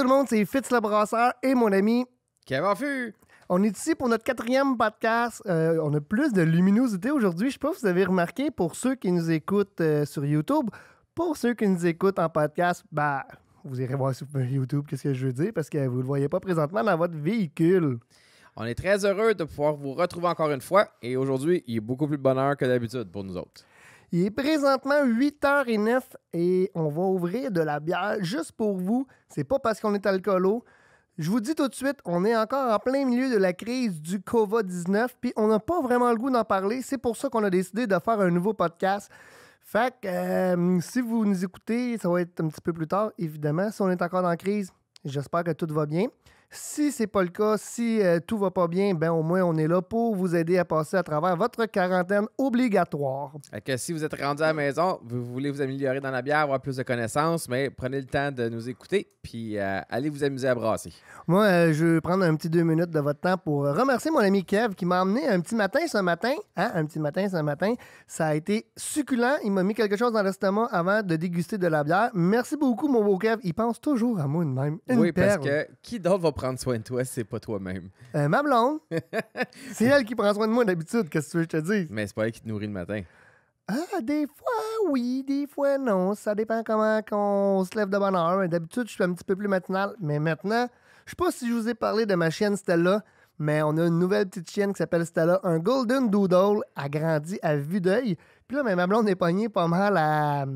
tout le monde, c'est Fitz le Brasseur et mon ami Kevin Fu. On est ici pour notre quatrième podcast. Euh, on a plus de luminosité aujourd'hui. Je ne sais pas si vous avez remarqué, pour ceux qui nous écoutent euh, sur YouTube, pour ceux qui nous écoutent en podcast, bah, vous irez voir sur YouTube qu'est-ce que je veux dire parce que vous ne le voyez pas présentement dans votre véhicule. On est très heureux de pouvoir vous retrouver encore une fois et aujourd'hui, il est beaucoup plus de bonheur que d'habitude pour nous autres. Il est présentement 8h09 et on va ouvrir de la bière juste pour vous. C'est pas parce qu'on est alcoolo. Je vous dis tout de suite, on est encore en plein milieu de la crise du COVID-19, puis on n'a pas vraiment le goût d'en parler. C'est pour ça qu'on a décidé de faire un nouveau podcast. Fait que euh, si vous nous écoutez, ça va être un petit peu plus tard, évidemment, si on est encore en crise. J'espère que tout va bien. Si c'est pas le cas, si euh, tout va pas bien, ben au moins on est là pour vous aider à passer à travers votre quarantaine obligatoire. que si vous êtes rendu à la maison, vous voulez vous améliorer dans la bière, avoir plus de connaissances, mais prenez le temps de nous écouter, puis euh, allez vous amuser à brasser. Moi, euh, je vais prendre un petit deux minutes de votre temps pour remercier mon ami Kev qui m'a emmené un petit matin ce matin. Hein? Un petit matin ce matin. Ça a été succulent. Il m'a mis quelque chose dans l'estomac avant de déguster de la bière. Merci beaucoup, mon beau Kev. Il pense toujours à moi de même. oui, parce que qui d'autre va prendre soin de toi, c'est pas toi-même. Euh, ma blonde, c'est elle qui prend soin de moi d'habitude, qu'est-ce que tu veux que je te dise? Mais c'est pas elle qui te nourrit le matin. Ah, des fois oui, des fois non. Ça dépend comment on se lève de bonne heure. D'habitude, je suis un petit peu plus matinal. Mais maintenant, je sais pas si je vous ai parlé de ma chienne Stella, mais on a une nouvelle petite chienne qui s'appelle Stella, un Golden Doodle, a grandi à vue d'œil. Puis là, ma blonde est pognée pas mal à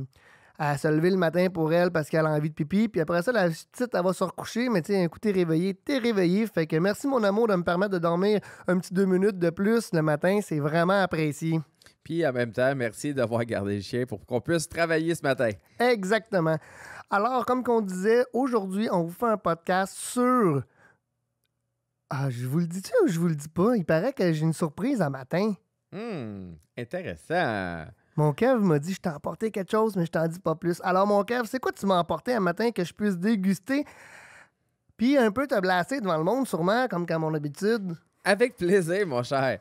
à se lever le matin pour elle parce qu'elle a envie de pipi. Puis après ça, la petite, elle va se recoucher, mais tu sais, un t'es réveillé, t'es réveillé. Fait que merci, mon amour, de me permettre de dormir un petit deux minutes de plus le matin. C'est vraiment apprécié. Puis en même temps, merci d'avoir gardé le chien pour qu'on puisse travailler ce matin. Exactement. Alors, comme qu'on disait, aujourd'hui, on vous fait un podcast sur. Ah, je vous le dis-tu ou je vous le dis pas? Il paraît que j'ai une surprise à matin. Hum, intéressant. Mon Kev m'a dit, je t'ai emporté quelque chose, mais je t'en dis pas plus. Alors, mon Kev, c'est quoi tu m'as emporté un matin que je puisse déguster? Puis un peu te blasser devant le monde, sûrement, comme à mon habitude. Avec plaisir, mon cher.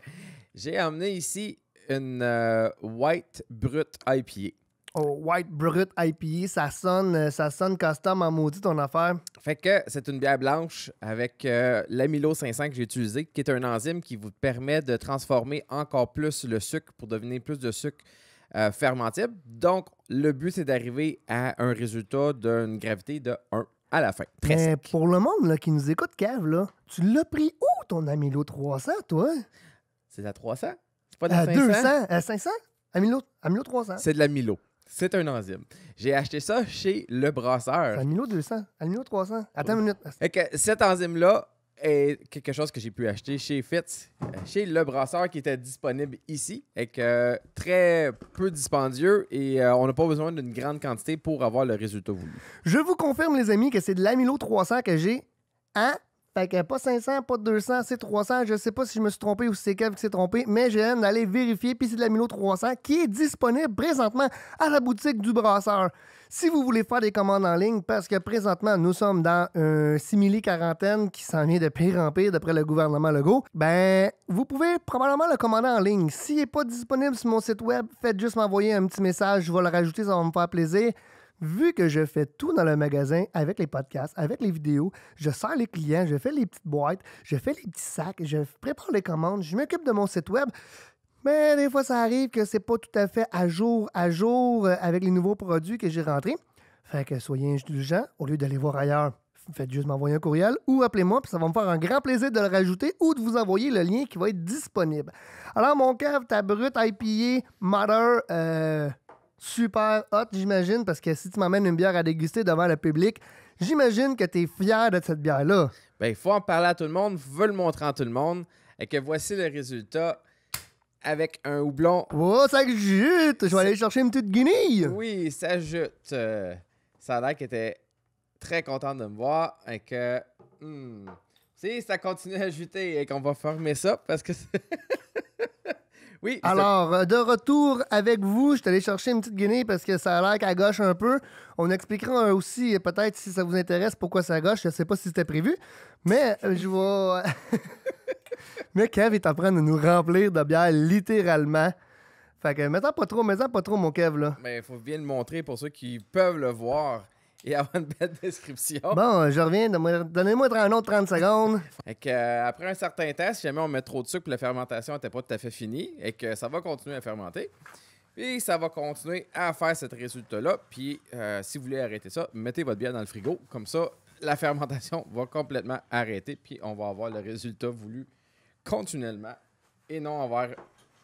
J'ai emmené ici une euh, White brut IPA. Oh, White Brut IPA, ça sonne, euh, ça sonne custom en maudit ton affaire. Fait que c'est une bière blanche avec euh, 500 que j'ai utilisé, qui est un enzyme qui vous permet de transformer encore plus le sucre pour devenir plus de sucre euh, fermentible. Donc, le but, c'est d'arriver à un résultat d'une gravité de 1 à la fin. Très Mais pour le monde qui nous écoute, Cave, là, tu l'as pris où ton amylo 300, toi? C'est à 300? C'est pas de la 500? 200? À 500? Amilo, 300? C'est de la C'est un enzyme. J'ai acheté ça chez le brasseur. Amilo 200, Amilo 300. Attends une minute. Et cet enzyme-là est quelque chose que j'ai pu acheter chez FIT, euh, chez Le Brasseur, qui était disponible ici, et que très peu dispendieux et euh, on n'a pas besoin d'une grande quantité pour avoir le résultat voulu. Je vous confirme, les amis, que c'est de l'amilo 300 que j'ai à fait que pas 500, pas 200, c'est 300. Je sais pas si je me suis trompé ou si c'est Kev qui s'est trompé, mais j'ai hâte d'aller vérifier. Puis c'est de la Milo 300 qui est disponible présentement à la boutique du brasseur. Si vous voulez faire des commandes en ligne, parce que présentement, nous sommes dans un simili-quarantaine qui s'en vient de pire en pire d'après le gouvernement Legault, ben, vous pouvez probablement le commander en ligne. S'il n'est pas disponible sur mon site web, faites juste m'envoyer un petit message, je vais le rajouter, ça va me faire plaisir vu que je fais tout dans le magasin avec les podcasts, avec les vidéos, je sers les clients, je fais les petites boîtes, je fais les petits sacs, je prépare les commandes, je m'occupe de mon site web. Mais des fois, ça arrive que c'est pas tout à fait à jour, à jour euh, avec les nouveaux produits que j'ai rentrés. Fait que soyez indulgents au lieu d'aller voir ailleurs. Faites juste m'envoyer un courriel ou appelez-moi, puis ça va me faire un grand plaisir de le rajouter ou de vous envoyer le lien qui va être disponible. Alors, mon cave, ta brute, IPA, Mother, euh, super hot, j'imagine, parce que si tu m'emmènes une bière à déguster devant le public, j'imagine que tu es fier de cette bière-là. Ben, il faut en parler à tout le monde, veut le montrer à tout le monde, et que voici le résultat avec un houblon. Oh, ça jute! Je vais aller chercher une petite guenille! Oui, ça jute. Euh, ça a l'air était très content de me voir et que. Hmm, si ça continue à juter et qu'on va fermer ça parce que. Alors, euh, de retour avec vous, je suis allé chercher une petite guinée parce que ça a l'air qu'elle gauche un peu. On expliquera aussi, euh, peut-être, si ça vous intéresse, pourquoi ça gauche. Je sais pas si c'était prévu, mais euh, je vois. mais Kev est en train de nous remplir de bière littéralement. Fait que, mettons pas trop, mettons pas trop, mon Kev, là. Mais ben, il faut bien le montrer pour ceux qui peuvent le voir. et avoir une belle description. Bon, je reviens. Donnez-moi un autre 30 secondes. Et que, euh, après un certain temps, si jamais on met trop de sucre et la fermentation n'était pas tout à fait finie et que ça va continuer à fermenter, puis ça va continuer à faire ce résultat-là. Puis euh, si vous voulez arrêter ça, mettez votre bière dans le frigo. Comme ça, la fermentation va complètement arrêter. Puis on va avoir le résultat voulu continuellement et non avoir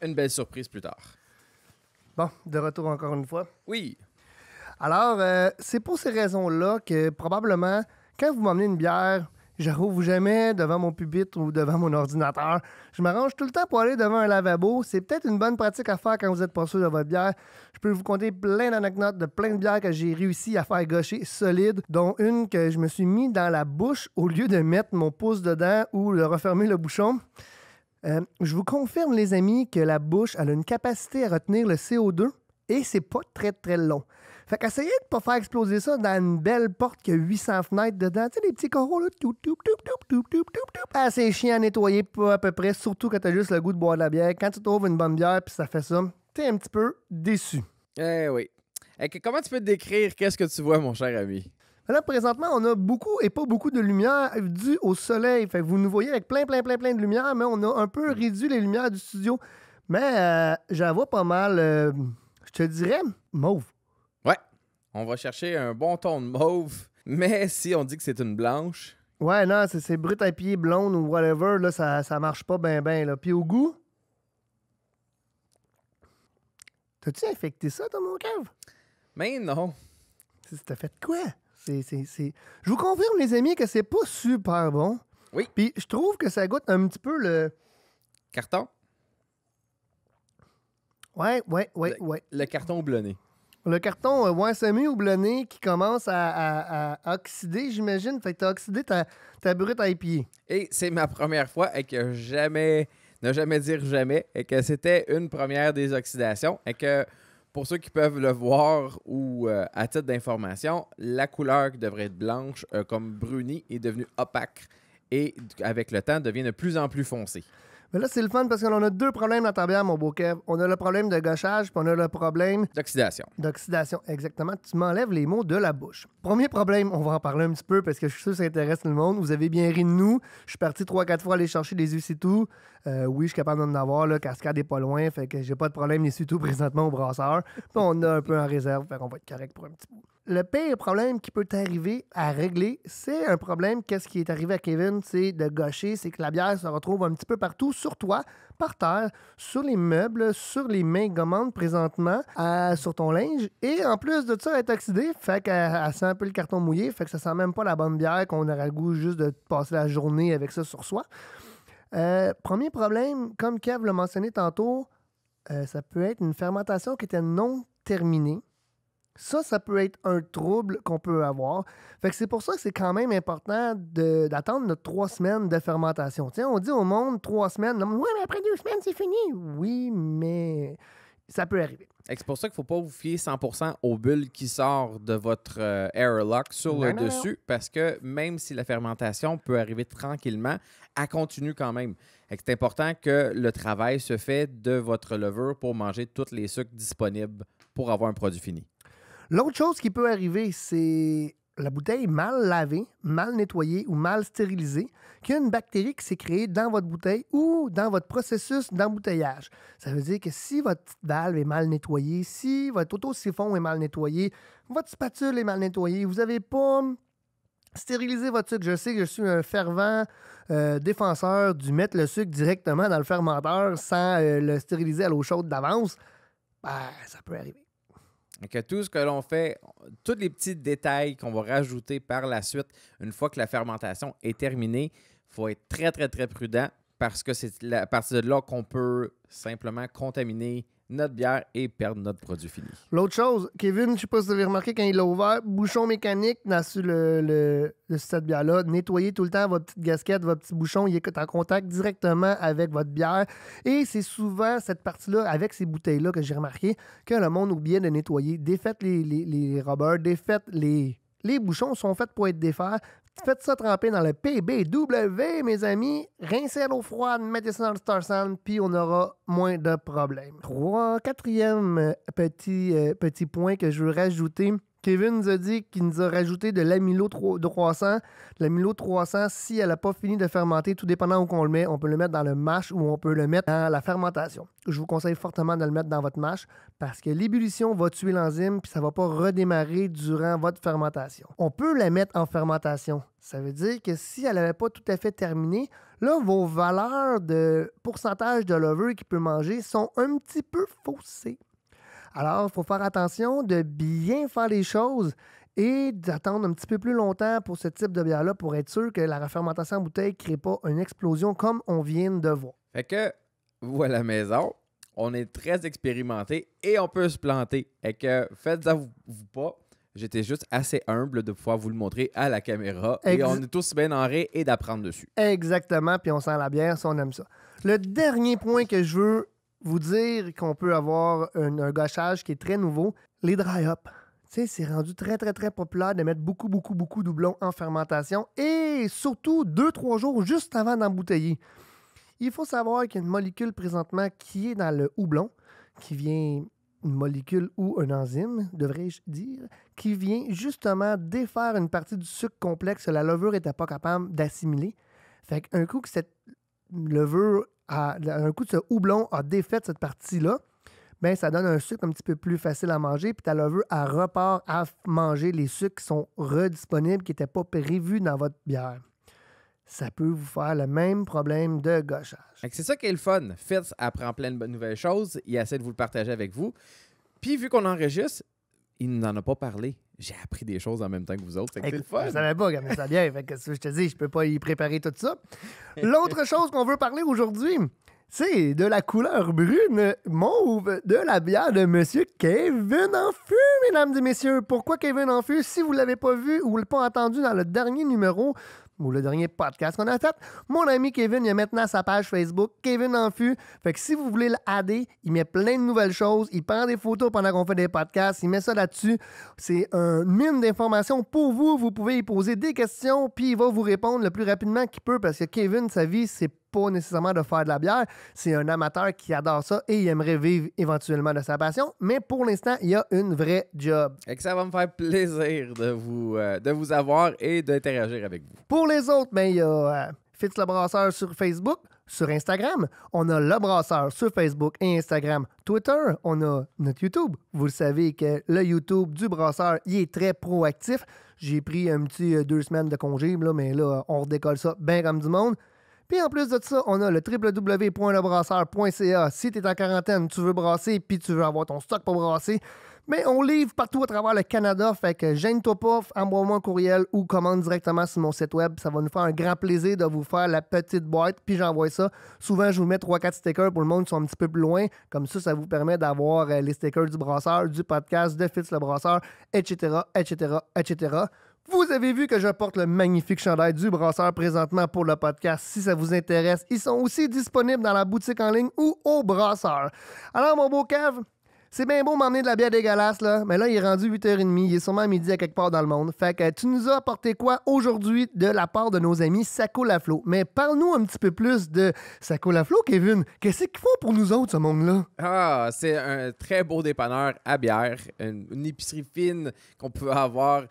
une belle surprise plus tard. Bon, de retour encore une fois. Oui. Alors, euh, c'est pour ces raisons-là que probablement, quand vous m'emmenez une bière, je rouvre jamais devant mon pupitre ou devant mon ordinateur. Je m'arrange tout le temps pour aller devant un lavabo. C'est peut-être une bonne pratique à faire quand vous êtes pas sûr de votre bière. Je peux vous compter plein d'anecdotes de plein de bières que j'ai réussi à faire gaucher solide, dont une que je me suis mis dans la bouche au lieu de mettre mon pouce dedans ou de refermer le bouchon. Euh, je vous confirme, les amis, que la bouche elle a une capacité à retenir le CO2 et c'est pas très très long. Fait qu'essayez de pas faire exploser ça dans une belle porte qui a 800 fenêtres dedans. Tu sais, les petits coraux, là. Tout, tout, ah, c'est chiant à nettoyer pas à peu près, surtout quand t'as juste le goût de boire de la bière. Quand tu trouves une bonne bière puis ça fait ça, t'es un petit peu déçu. Eh oui. Eh, comment tu peux décrire qu'est-ce que tu vois, mon cher ami? Là, présentement, on a beaucoup et pas beaucoup de lumière due au soleil. Fait que vous nous voyez avec plein, plein, plein, plein de lumière, mais on a un peu réduit les lumières du studio. Mais j'avoue euh, j'en vois pas mal, euh, je te dirais, mauve. On va chercher un bon ton de mauve. Mais si on dit que c'est une blanche. Ouais, non, c'est brut à pied, blonde ou whatever, là, ça, marche pas bien, bien, là. Puis au goût. T'as-tu infecté ça dans mon cave? Mais non. T'as fait quoi? C'est, Je vous confirme, les amis, que c'est pas super bon. Oui. Puis je trouve que ça goûte un petit peu le. Carton? Ouais, ouais, ouais, ouais. Le carton blonné. Le carton moins euh, semé ou blonné qui commence à, oxyder, j'imagine. Fait que tu oxydé ta, ta à épier. Et c'est ma première fois et que jamais, ne jamais dire jamais, et que c'était une première désoxydation. Et que pour ceux qui peuvent le voir ou euh, à titre d'information, la couleur qui devrait être blanche, euh, comme brunie, est devenue opaque et avec le temps devient de plus en plus foncée. Mais là, c'est le fun parce qu'on a deux problèmes dans ta bière, mon beau Kev. On a le problème de gâchage, puis on a le problème. D'oxydation. D'oxydation, exactement. Tu m'enlèves les mots de la bouche. Premier problème, on va en parler un petit peu parce que je suis sûr que ça intéresse tout le monde. Vous avez bien ri de nous. Je suis parti trois, quatre fois aller chercher des tout. Euh, oui, je suis capable d'en avoir. Là, cascade n'est pas loin, fait que j'ai pas de problème, les tout présentement au brasseur. on a un peu en réserve, on va être correct pour un petit bout le pire problème qui peut t'arriver à régler, c'est un problème. Qu'est-ce qui est arrivé à Kevin? C'est de gaucher, c'est que la bière se retrouve un petit peu partout, sur toi, par terre, sur les meubles, sur les mains gommantes présentement, sur ton linge. Et en plus de ça, elle est oxydée, fait qu'elle sent un peu le carton mouillé, fait que ça sent même pas la bonne bière qu'on aurait le goût juste de passer la journée avec ça sur soi. Euh, premier problème, comme Kev l'a mentionné tantôt, euh, ça peut être une fermentation qui était non terminée ça, ça peut être un trouble qu'on peut avoir. Fait que c'est pour ça que c'est quand même important d'attendre notre trois semaines de fermentation. Tiens, on dit au monde trois semaines. Oui, mais après deux semaines, c'est fini. Oui, mais ça peut arriver. C'est pour ça qu'il ne faut pas vous fier 100% aux bulles qui sortent de votre euh, airlock sur le dessus, parce que même si la fermentation peut arriver tranquillement, elle continue quand même. C'est important que le travail se fait de votre levure pour manger tous les sucres disponibles pour avoir un produit fini. L'autre chose qui peut arriver, c'est la bouteille mal lavée, mal nettoyée ou mal stérilisée, qu'il y a une bactérie qui s'est créée dans votre bouteille ou dans votre processus d'embouteillage. Ça veut dire que si votre valve est mal nettoyée, si votre auto-siphon est mal nettoyé, votre spatule est mal nettoyée, vous n'avez pas stérilisé votre sucre. Je sais que je suis un fervent euh, défenseur du mettre le sucre directement dans le fermenteur sans euh, le stériliser à l'eau chaude d'avance. Ben, ça peut arriver que tout ce que l'on fait, tous les petits détails qu'on va rajouter par la suite, une fois que la fermentation est terminée, il faut être très, très, très prudent parce que c'est à partir de là qu'on peut simplement contaminer notre bière et perdre notre produit fini. L'autre chose, Kevin, je ne sais pas si vous avez remarqué quand il l'a ouvert, bouchon mécanique dans le, le, cette bière-là. Nettoyez tout le temps votre petite gasquette, votre petit bouchon. Il est en contact directement avec votre bière. Et c'est souvent cette partie-là, avec ces bouteilles-là que j'ai remarqué, que le monde oublie de nettoyer. Défaites les, les, les rubbers, défaites les les bouchons sont faits pour être défaits. Faites ça tremper dans le PBW, mes amis. Rincez à l'eau froide, mettez ça dans le Star Sand, puis on aura moins de problèmes. Trois, quatrième euh, petit, euh, petit point que je veux rajouter Kevin nous a dit qu'il nous a rajouté de l'amylo 300. l'amylo 300, si elle n'a pas fini de fermenter, tout dépendant où on le met, on peut le mettre dans le mash ou on peut le mettre dans la fermentation. Je vous conseille fortement de le mettre dans votre mash parce que l'ébullition va tuer l'enzyme puis ça ne va pas redémarrer durant votre fermentation. On peut la mettre en fermentation. Ça veut dire que si elle n'avait pas tout à fait terminé, là, vos valeurs de pourcentage de levure qu'il peut manger sont un petit peu faussées. Alors, il faut faire attention de bien faire les choses et d'attendre un petit peu plus longtemps pour ce type de bière-là pour être sûr que la refermentation en bouteille ne crée pas une explosion comme on vient de voir. Fait que, vous à la maison, on est très expérimenté et on peut se planter. Et que, faites-en vous, pas. J'étais juste assez humble de pouvoir vous le montrer à la caméra. et on est tous bien enrés et d'apprendre dessus. Exactement, puis on sent la bière si on aime ça. Le dernier point que je veux vous dire qu'on peut avoir un, gâchage qui est très nouveau, les dry up. Tu sais, c'est rendu très, très, très populaire de mettre beaucoup, beaucoup, beaucoup de doublons en fermentation et surtout deux, trois jours juste avant d'embouteiller. Il faut savoir qu'il y a une molécule présentement qui est dans le houblon, qui vient, une molécule ou une enzyme, devrais-je dire, qui vient justement défaire une partie du sucre complexe que la levure n'était pas capable d'assimiler. Fait qu'un coup que cette levure, a, un coup de ce houblon a défait cette partie-là, mais ben, ça donne un sucre un petit peu plus facile à manger, puis ta levure, à repart à manger les sucres qui sont redisponibles, qui n'étaient pas prévus dans votre bière. Ça peut vous faire le même problème de gauchage. C'est ça qui est le fun. Fitz apprend plein de nouvelles choses. Il essaie de vous le partager avec vous. Puis, vu qu'on enregistre, il n'en a pas parlé. J'ai appris des choses en même temps que vous autres. C'est le Je savais pas, ça bien. fait que, je te dis, je peux pas y préparer tout ça. L'autre chose qu'on veut parler aujourd'hui, c'est de la couleur brune mauve de la bière de Monsieur Kevin Enfu, mesdames et messieurs. Pourquoi Kevin Enfu? Si vous l'avez pas vu ou pas entendu dans le dernier numéro, ou le dernier podcast qu'on a fait, mon ami Kevin, il a maintenant sa page Facebook, Kevin fut, Fait que si vous voulez le l'aider, il met plein de nouvelles choses. Il prend des photos pendant qu'on fait des podcasts. Il met ça là-dessus. C'est un mine d'informations pour vous. Vous pouvez y poser des questions, puis il va vous répondre le plus rapidement qu'il peut parce que Kevin, sa vie, c'est pas nécessairement de faire de la bière. C'est un amateur qui adore ça et il aimerait vivre éventuellement de sa passion. Mais pour l'instant, il y a une vraie job. Et que ça va me faire plaisir de vous, euh, de vous avoir et d'interagir avec vous. Pour les autres, ben, il y a euh, Fitz le Brasseur sur Facebook. Sur Instagram, on a Le Brasseur sur Facebook et Instagram, Twitter, on a notre YouTube. Vous le savez que le YouTube du Brasseur, il est très proactif. J'ai pris un petit euh, deux semaines de congé, mais là, on redécolle ça bien comme du monde. Puis en plus de ça, on a le www.lebrasseur.ca. Si tu es en quarantaine, tu veux brasser, puis tu veux avoir ton stock pour brasser, mais on livre partout à travers le Canada, fait que gêne-toi pas, envoie-moi un courriel ou commande directement sur mon site web. Ça va nous faire un grand plaisir de vous faire la petite boîte, puis j'envoie ça. Souvent, je vous mets 3-4 stickers pour le monde qui sont un petit peu plus loin. Comme ça, ça vous permet d'avoir euh, les stickers du brasseur, du podcast, de Fitz le brasseur, etc., etc., etc. Vous avez vu que je porte le magnifique chandail du brasseur présentement pour le podcast. Si ça vous intéresse, ils sont aussi disponibles dans la boutique en ligne ou au brasseur. Alors, mon beau cave, c'est bien beau m'emmener de la bière dégueulasse, là, mais là, il est rendu 8h30, il est sûrement à midi à quelque part dans le monde. Fait que tu nous as apporté quoi aujourd'hui de la part de nos amis La Laflo? Mais parle-nous un petit peu plus de Saco Laflo, Kevin. Qu'est-ce qu'ils font pour nous autres, ce monde-là? Ah, c'est un très beau dépanneur à bière, une épicerie fine qu'on peut avoir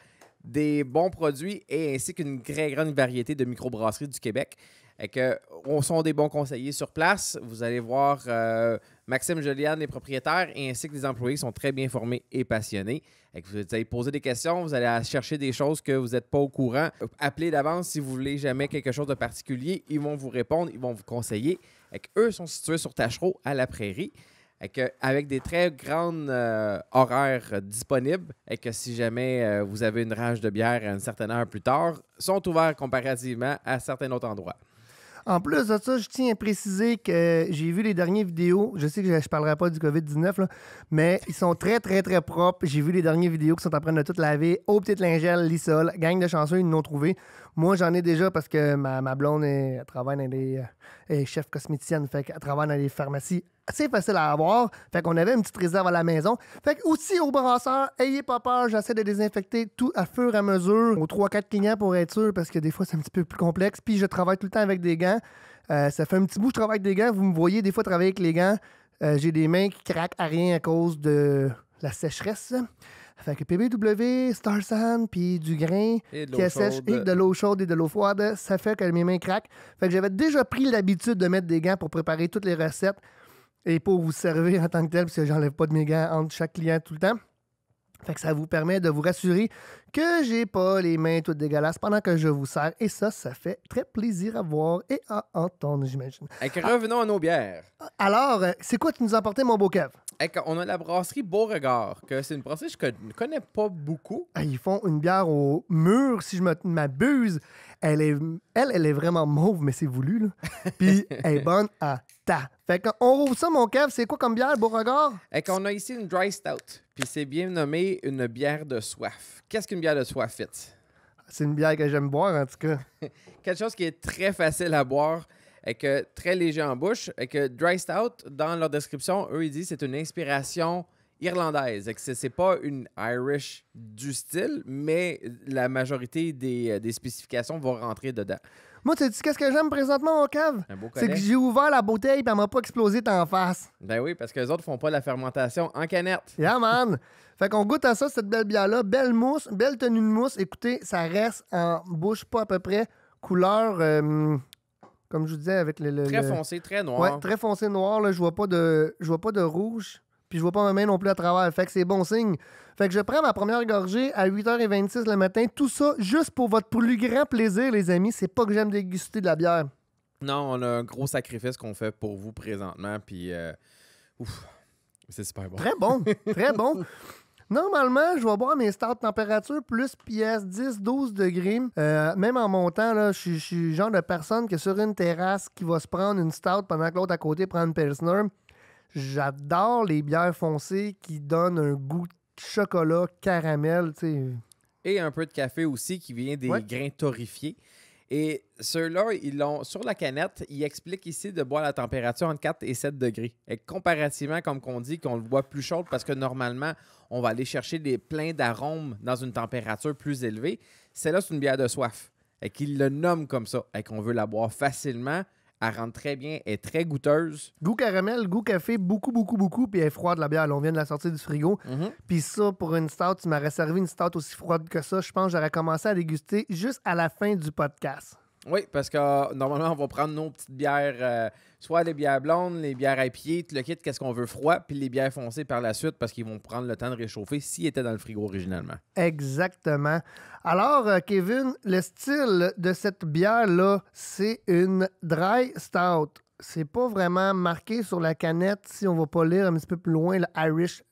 des bons produits et ainsi qu'une très grande variété de microbrasseries du Québec. Et que, on sont des bons conseillers sur place. Vous allez voir euh, Maxime Joliane, les propriétaires, et ainsi que les employés qui sont très bien formés et passionnés. Et vous allez poser des questions, vous allez chercher des choses que vous n'êtes pas au courant. Appelez d'avance si vous voulez jamais quelque chose de particulier. Ils vont vous répondre, ils vont vous conseiller. eux sont situés sur Tachereau, à la Prairie avec, avec des très grandes euh, horaires disponibles et que si jamais euh, vous avez une rage de bière à une certaine heure plus tard, sont ouverts comparativement à certains autres endroits. En plus de ça, je tiens à préciser que j'ai vu les dernières vidéos. Je sais que je ne parlerai pas du COVID-19, mais ils sont très, très, très propres. J'ai vu les dernières vidéos qui sont en train de tout laver. aux petites lingelle, lissol, gang de chanceux, ils nous ont trouvé. Moi, j'en ai déjà parce que ma, blonde est, chef travaille dans euh, chefs fait qu'elle travaille dans des pharmacies assez facile à avoir. Fait qu'on avait une petite réserve à la maison. Fait que aussi au brasseur, ayez pas peur, j'essaie de désinfecter tout à fur et à mesure, aux 3-4 clients pour être sûr, parce que des fois c'est un petit peu plus complexe. Puis je travaille tout le temps avec des gants. Euh, ça fait un petit bout que je travaille avec des gants. Vous me voyez des fois travailler avec les gants. Euh, j'ai des mains qui craquent à rien à cause de la sécheresse. Fait que PBW, Star puis du grain qui sèche et de l'eau chaude et de l'eau froide, ça fait que mes mains craquent. Fait que j'avais déjà pris l'habitude de mettre des gants pour préparer toutes les recettes et pour vous servir en tant que tel, parce que j'enlève pas de mes gants entre chaque client tout le temps. Fait que ça vous permet de vous rassurer que j'ai pas les mains toutes dégueulasses pendant que je vous sers. Et ça, ça fait très plaisir à voir et à entendre, j'imagine. revenons à nos bières. Ah, alors, euh, c'est quoi que tu nous as apporté, mon beau Kev? on a la brasserie Beauregard, que c'est une brasserie que je ne connais pas beaucoup. Ah, ils font une bière au mur, si je m'abuse. Elle, est, elle, est vraiment mauve, mais c'est voulu. Puis elle est bonne à ta. Fait qu'on rouvre ça, mon Kev. C'est quoi comme bière, Beauregard? Et qu'on a ici une dry stout. Puis c'est bien nommé une bière de soif. Qu'est-ce que une bière de soif fit. C'est une bière que j'aime boire, en tout cas. Quelque chose qui est très facile à boire et que très léger en bouche et que Dry Stout, dans leur description, eux, ils disent que c'est une inspiration irlandaise. C'est pas une Irish du style, mais la majorité des, euh, spécifications vont rentrer dedans. Moi, tu sais, qu'est-ce que j'aime présentement au cave? C'est que j'ai ouvert la bouteille et elle m'a pas explosé en face. Ben oui, parce que les autres font pas la fermentation en canette. Yeah, man! fait qu'on goûte à ça, cette belle bière-là. Belle mousse, belle tenue de mousse. Écoutez, ça reste en bouche pas à peu près. Couleur, euh, comme je vous disais, avec le. très foncé, très noir. Ouais, très foncé noir. je vois pas de, je vois pas de rouge puis je vois pas ma main non plus à travers. Fait que c'est bon signe. Fait que je prends ma première gorgée à 8h26 le matin. Tout ça juste pour votre plus grand plaisir, les amis. C'est pas que j'aime déguster de la bière. Non, on a un gros sacrifice qu'on fait pour vous présentement. Puis, euh, ouf, c'est super bon. Très bon, très bon. Normalement, je vais boire mes stades température plus pièce 10, 12 degrés. Euh, même en montant, là, je, suis le genre de personne que sur une terrasse qui va se prendre une stout pendant que l'autre à côté prend une Pilsner. J'adore les bières foncées qui donnent un goût de chocolat, caramel, tu sais. Et un peu de café aussi qui vient des grains torréfiés. Et ceux-là, ils l'ont sur la canette, ils expliquent ici de boire à la température entre 4 et 7 degrés. Et comparativement, comme qu'on dit, qu'on le voit plus chaud parce que normalement, on va aller chercher des pleins d'arômes dans une température plus élevée. Celle-là, c'est une bière de soif. Et qu'ils le nomment comme ça. Et qu'on veut la boire facilement elle rentre très bien, et très goûteuse. Goût caramel, goût café, beaucoup, beaucoup, beaucoup. Puis elle est froide, la bière. elle on vient de la sortir du frigo. Mhm. Puis ça, pour une stout, tu m'aurais servi une stout aussi froide que ça. Je pense j'aurais commencé à déguster juste à la fin du podcast. Oui, parce que euh, normalement, on va prendre nos petites bières, euh, soit les bières blondes, les bières à pied, le kit, qu'est-ce qu'on veut froid, puis les bières foncées par la suite parce qu'ils vont prendre le temps de réchauffer s'ils étaient dans le frigo originalement. Exactement. Alors, euh, Kevin, le style de cette bière-là, c'est une dry stout. C'est pas vraiment marqué sur la canette si on va pas lire un petit peu plus loin le Irish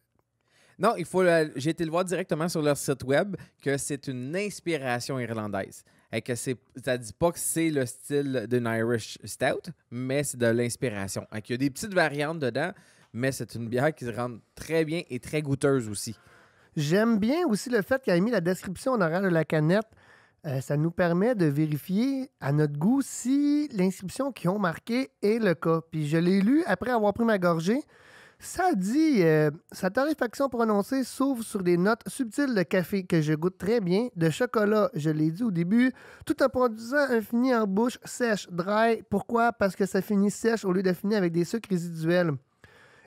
non, il faut. J'ai été le voir directement sur leur site web que c'est une inspiration irlandaise et que ça dit pas que c'est le style d'un Irish Stout, mais c'est de l'inspiration. Il y a des petites variantes dedans, mais c'est une bière qui se rend très bien et très goûteuse aussi. J'aime bien aussi le fait qu'il ait mis la description en orale de la canette. Euh, ça nous permet de vérifier à notre goût si l'inscription qu'ils ont marquée est le cas. Puis je l'ai lu après avoir pris ma gorgée. Ça dit, euh, sa tarifaction prononcée s'ouvre sur des notes subtiles de café que je goûte très bien, de chocolat, je l'ai dit au début, tout en produisant un fini en bouche sèche, dry. Pourquoi? Parce que ça finit sèche au lieu de finir avec des sucres résiduels.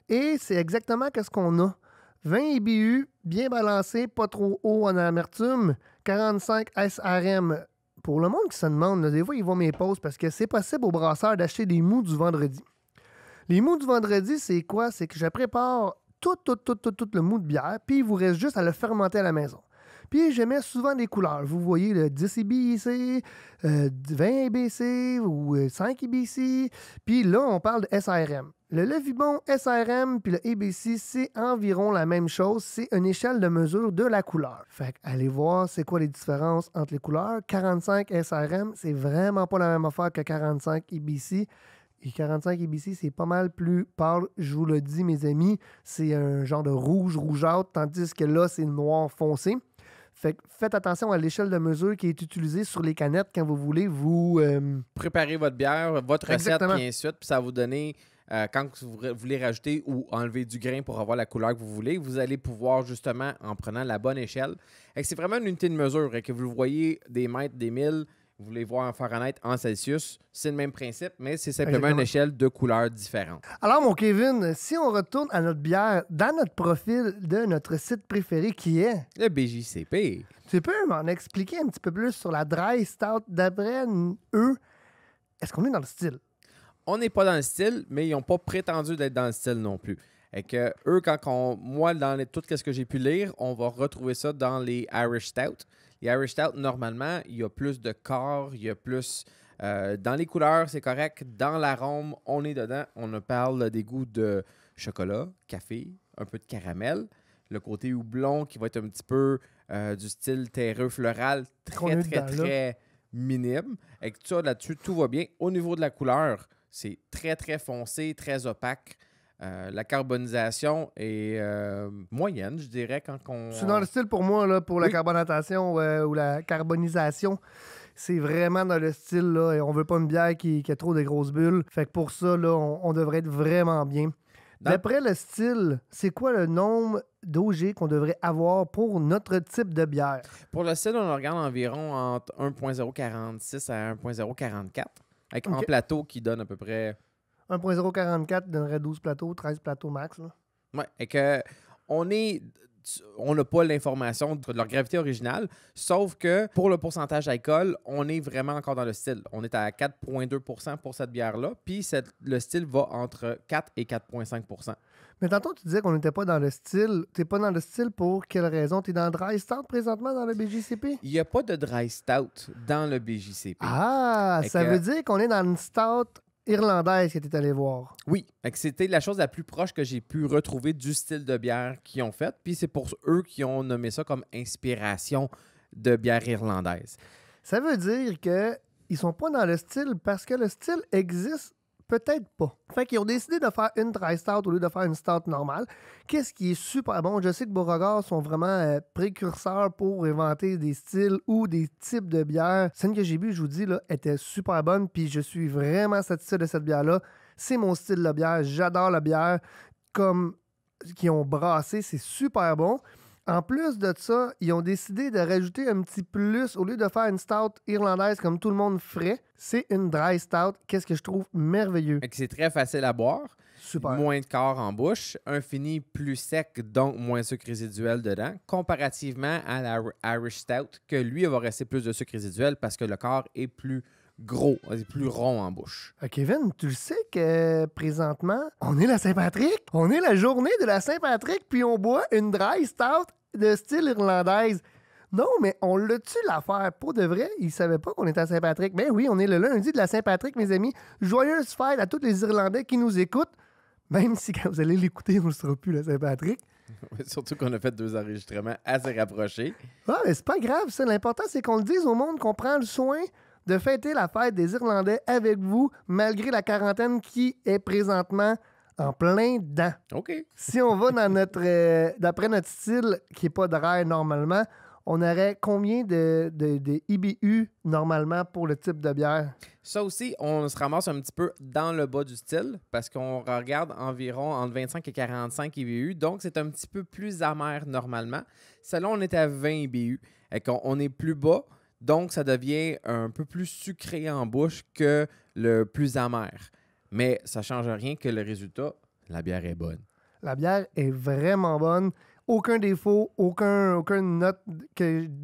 Et c'est exactement ce qu'on a. 20 IBU, bien balancé, pas trop haut en amertume, 45 SRM. Pour le monde qui se demande, des fois, ils vont mes pauses parce que c'est possible aux brasseurs d'acheter des mous du vendredi. Les mots du vendredi, c'est quoi? C'est que je prépare tout, tout, tout, tout, tout le mou de bière, puis il vous reste juste à le fermenter à la maison. Puis je mets souvent des couleurs. Vous voyez le 10 IBC, 20 IBC ou 5 euh, IBC. Puis là, on parle de SRM. Le levibon SRM puis le IBC, c'est environ la même chose. C'est une échelle de mesure de la couleur. Fait allez voir c'est quoi les différences entre les couleurs. 45 SRM, c'est vraiment pas la même affaire que 45 IBC. Et 45 ABC, c'est pas mal plus pâle, je vous le dis, mes amis. C'est un genre de rouge, rougeâtre, tandis que là, c'est noir foncé. Fait faites attention à l'échelle de mesure qui est utilisée sur les canettes quand vous voulez vous. Euh, préparer votre bière, votre recette, bien suite. puis ça va vous donner. Euh, quand vous voulez rajouter ou enlever du grain pour avoir la couleur que vous voulez, vous allez pouvoir justement, en prenant la bonne échelle, et c'est vraiment une unité de mesure, et que vous voyez des mètres, des milles, vous voulez voir en Fahrenheit, en Celsius, c'est le même principe, mais c'est simplement une échelle de couleurs différentes. Alors, mon Kevin, si on retourne à notre bière, dans notre profil de notre site préféré qui est... Le BJCP. Tu peux m'en expliquer un petit peu plus sur la Dry Start d'après eux. Est-ce qu'on est dans le style? On n'est pas dans le style, mais ils n'ont pas prétendu d'être dans le style non plus. Et que eux, quand on, moi, dans tout ce que j'ai pu lire, on va retrouver ça dans les Irish Stout. Les Irish Stout, normalement, il y a plus de corps, il y a plus. Euh, dans les couleurs, c'est correct. Dans l'arôme, on est dedans. On parle des goûts de chocolat, café, un peu de caramel. Le côté houblon qui va être un petit peu euh, du style terreux floral, très, très, très, minime. Et que ça, là-dessus, tout va bien. Au niveau de la couleur, c'est très, très foncé, très opaque. Euh, la carbonisation est euh, moyenne, je dirais, quand on. C'est dans le style pour moi, là, pour la carbonatation ou la carbonisation. C'est vraiment dans le style, là, et on veut pas une bière qui, a trop de grosses bulles. Fait que pour ça, là, on, devrait être vraiment bien. D'après le style, c'est quoi le nombre d'OG qu'on devrait avoir pour notre type de bière? Pour le style, on regarde environ entre 1.046 à 1.044, avec un plateau qui donne à peu près 1.044 donnerait 12 plateaux, 13 plateaux max. Oui, et que on est on n'a pas l'information de leur gravité originale, sauf que pour le pourcentage d'alcool, on est vraiment encore dans le style. On est à 4,2 pour cette bière-là, puis le style va entre 4 et 4,5 Mais tantôt, tu disais qu'on n'était pas dans le style. Tu pas dans le style pour quelle raison? Tu es dans le dry stout présentement dans le BJCP? Il n'y a pas de dry stout dans le BJCP. Ah, ça veut dire qu'on est dans une stout irlandaise qui était allé voir. Oui, c'était la chose la plus proche que j'ai pu retrouver du style de bière qu'ils ont fait. Puis c'est pour eux qui ont nommé ça comme inspiration de bière irlandaise. Ça veut dire que ils sont pas dans le style parce que le style existe Peut-être pas. Fait qu'ils ont décidé de faire une dry start au lieu de faire une start normale. Qu'est-ce qui est super bon? Je sais que Beauregard sont vraiment euh, précurseurs pour inventer des styles ou des types de bières. Celle que j'ai bu, je vous dis, là, était super bonne, puis je suis vraiment satisfait de cette bière-là. C'est mon style de bière. J'adore la bière. Comme qui ont brassé, c'est super bon. En plus de ça, ils ont décidé de rajouter un petit plus. Au lieu de faire une stout irlandaise comme tout le monde ferait, c'est une dry stout. Qu'est-ce que je trouve merveilleux. C'est très facile à boire. Super. Moins de corps en bouche. Un fini plus sec, donc moins de sucre résiduel dedans. Comparativement à la Irish Stout, que lui, il va rester plus de sucre résiduel parce que le corps est plus gros, plus rond en bouche. Ah, Kevin, tu le sais que présentement, on est la Saint-Patrick. On est la journée de la Saint-Patrick, puis on boit une dry stout de style irlandaise. Non, mais on l'a tu l'affaire pour de vrai. Il savait pas qu'on était à Saint-Patrick. Ben oui, on est le lundi de la Saint-Patrick, mes amis. Joyeuse fête à tous les Irlandais qui nous écoutent. Même si quand vous allez l'écouter, on ne sera plus la Saint-Patrick. surtout qu'on a fait deux enregistrements assez rapprochés. Ah, mais c'est pas grave, ça. L'important, c'est qu'on le dise au monde, qu'on prend le soin de fêter la fête des Irlandais avec vous, malgré la quarantaine qui est présentement en plein dedans. OK. Si on va dans notre. Euh, d'après notre style, qui n'est pas de normalement, on aurait combien de, IBU normalement pour le type de bière? Ça aussi, on se ramasse un petit peu dans le bas du style parce qu'on regarde environ entre 25 et 45 IBU. Donc, c'est un petit peu plus amer normalement. selon on est à 20 IBU. Et on est plus bas, donc, ça devient un peu plus sucré en bouche que le plus amer. Mais ça ne change rien que le résultat, la bière est bonne. La bière est vraiment bonne. Aucun défaut, aucun, aucune note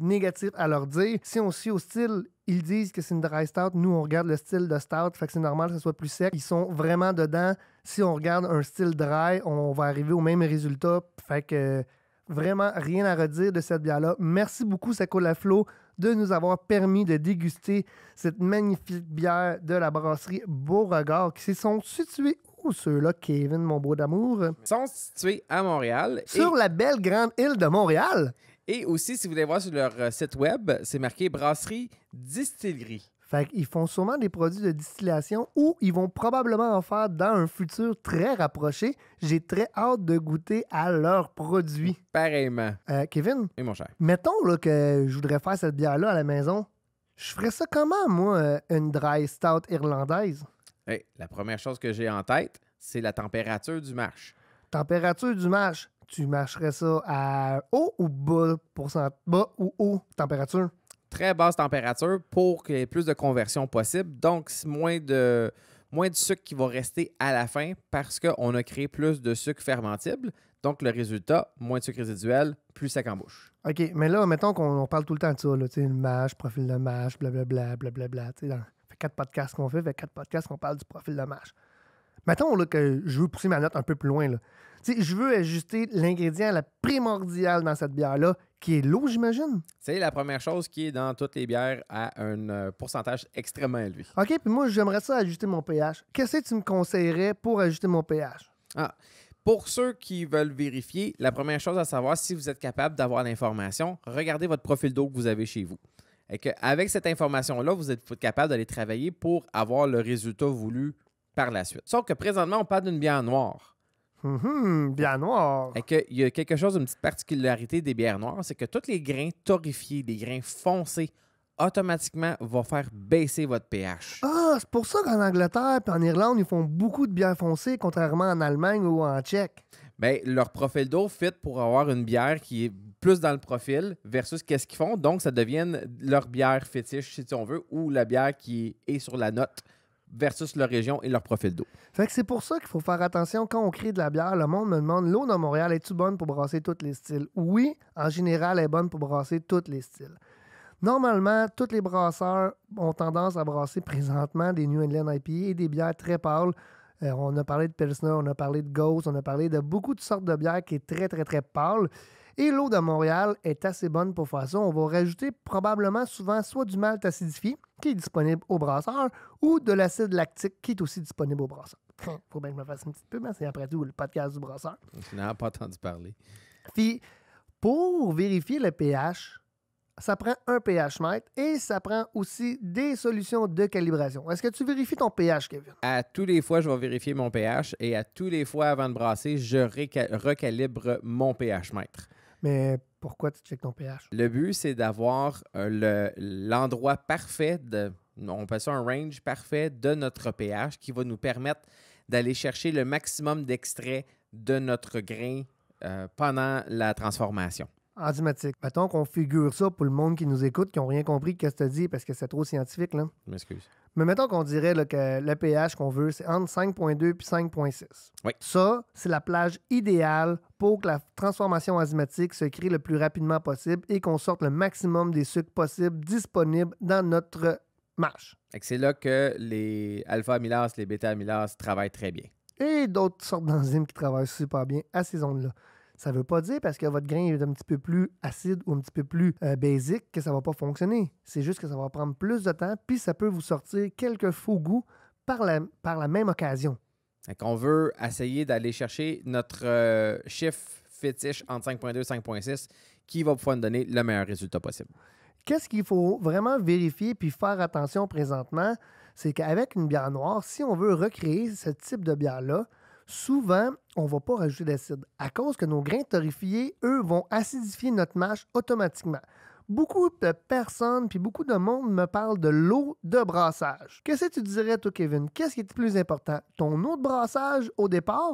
négative à leur dire. Si on suit au style, ils disent que c'est une dry stout. Nous, on regarde le style de stout, fait que c'est normal que ce soit plus sec. Ils sont vraiment dedans. Si on regarde un style dry, on va arriver au même résultat. Fait que vraiment rien à redire de cette bière-là. Merci beaucoup, ça Flo de nous avoir permis de déguster cette magnifique bière de la brasserie Beauregard qui se sont situés ceux-là, Kevin, mon beau d'amour? sont situés à Montréal. Sur la belle grande île de Montréal. Et aussi, si vous voulez voir sur leur euh, site web, c'est marqué Brasserie Distillerie. Fait qu'ils font sûrement des produits de distillation ou ils vont probablement en faire dans un futur très rapproché. J'ai très hâte de goûter à leurs produits. Pareillement. Euh, Kevin? Oui, mon cher. Mettons là, que je voudrais faire cette bière-là à la maison. Je ferais ça comment, moi, euh, une dry stout irlandaise? la première chose que j'ai en tête, c'est la température du marche. Température du marche, tu marcherais ça à haut ou bas, pourcentage? bas ou haut température? très basse température pour qu'il y ait plus de conversion possible. Donc, moins de, moins de sucre qui va rester à la fin parce qu'on a créé plus de sucre fermentible. Donc, le résultat, moins de sucre résiduel, plus sec en bouche. OK, mais là, mettons qu'on parle tout le temps de ça, là, le mâche, profil de mâche, blablabla, blablabla. Ça fait quatre podcasts qu'on fait, fait quatre podcasts qu'on parle du profil de mâche. Mettons que je veux pousser ma note un peu plus loin. Là je veux ajuster l'ingrédient la primordial dans cette bière-là, qui est l'eau, j'imagine. C'est la première chose qui est dans toutes les bières à un euh, pourcentage extrêmement élevé. OK, puis moi, j'aimerais ça ajuster mon pH. Qu'est-ce que tu me conseillerais pour ajuster mon pH? Ah. Pour ceux qui veulent vérifier, la première chose à savoir, si vous êtes capable d'avoir l'information, regardez votre profil d'eau que vous avez chez vous. Et que, avec cette information-là, vous êtes capable d'aller travailler pour avoir le résultat voulu par la suite. Sauf que présentement, on parle d'une bière noire. Hum -hmm, bière noire. il y a quelque chose, une petite particularité des bières noires, c'est que tous les grains torréfiés, les grains foncés, automatiquement vont faire baisser votre pH. Ah, c'est pour ça qu'en Angleterre et en Irlande, ils font beaucoup de bières foncées, contrairement en Allemagne ou en Tchèque. Bien, leur profil d'eau fit pour avoir une bière qui est plus dans le profil versus qu'est-ce qu'ils font. Donc, ça devient leur bière fétiche, si on veut, ou la bière qui est sur la note versus leur région et leur profil d'eau. Fait que c'est pour ça qu'il faut faire attention quand on crée de la bière. Le monde me demande l'eau de Montréal est-tu bonne pour brasser tous les styles Oui, en général, elle est bonne pour brasser tous les styles. Normalement, tous les brasseurs ont tendance à brasser présentement des New England IPA et des bières très pâles. Euh, on a parlé de Pilsner, on a parlé de Ghost, on a parlé de beaucoup de sortes de bières qui sont très très très pâles. Et l'eau de Montréal est assez bonne pour faire ça. On va rajouter probablement souvent soit du malt acidifié, qui est disponible au brasseur, ou de l'acide lactique, qui est aussi disponible au brasseur. Hum, faut bien que je me fasse une petite pub, mais hein, c'est après tout le podcast du brasseur. Je pas entendu parler. Puis, pour vérifier le pH, ça prend un pH mètre et ça prend aussi des solutions de calibration. Est-ce que tu vérifies ton pH, Kevin? À tous les fois, je vais vérifier mon pH et à tous les fois avant de brasser, je recalibre mon pH mètre. Mais pourquoi tu checkes ton pH? Le but, c'est d'avoir euh, l'endroit parfait, de, on appelle ça un range parfait de notre pH qui va nous permettre d'aller chercher le maximum d'extrait de notre grain euh, pendant la transformation. Enzymatique. Mettons qu'on figure ça pour le monde qui nous écoute, qui n'ont rien compris quest ce que tu dit parce que c'est trop scientifique. Là. Je m'excuse. Mais mettons qu'on dirait que le pH qu'on veut, c'est entre 5.2 et 5.6. Oui. Ça, c'est la plage idéale pour que la transformation enzymatique se crée le plus rapidement possible et qu'on sorte le maximum des sucres possibles disponibles dans notre marche. C'est là que les alpha-amylases, les bêta-amylases travaillent très bien. Et d'autres sortes d'enzymes qui travaillent super bien à ces zones là ça ne veut pas dire parce que votre grain est un petit peu plus acide ou un petit peu plus euh, basique que ça ne va pas fonctionner. C'est juste que ça va prendre plus de temps, puis ça peut vous sortir quelques faux goûts par la, par la même occasion. On veut essayer d'aller chercher notre euh, chiffre fétiche entre 5.2 et 5.6 qui va pouvoir nous donner le meilleur résultat possible. Qu'est-ce qu'il faut vraiment vérifier puis faire attention présentement? C'est qu'avec une bière noire, si on veut recréer ce type de bière-là, souvent, on ne va pas rajouter d'acide à cause que nos grains torréfiés, eux, vont acidifier notre mâche automatiquement. Beaucoup de personnes puis beaucoup de monde me parlent de l'eau de brassage. Qu'est-ce que tu dirais, toi, Kevin? Qu'est-ce qui est le plus important? Ton eau de brassage au départ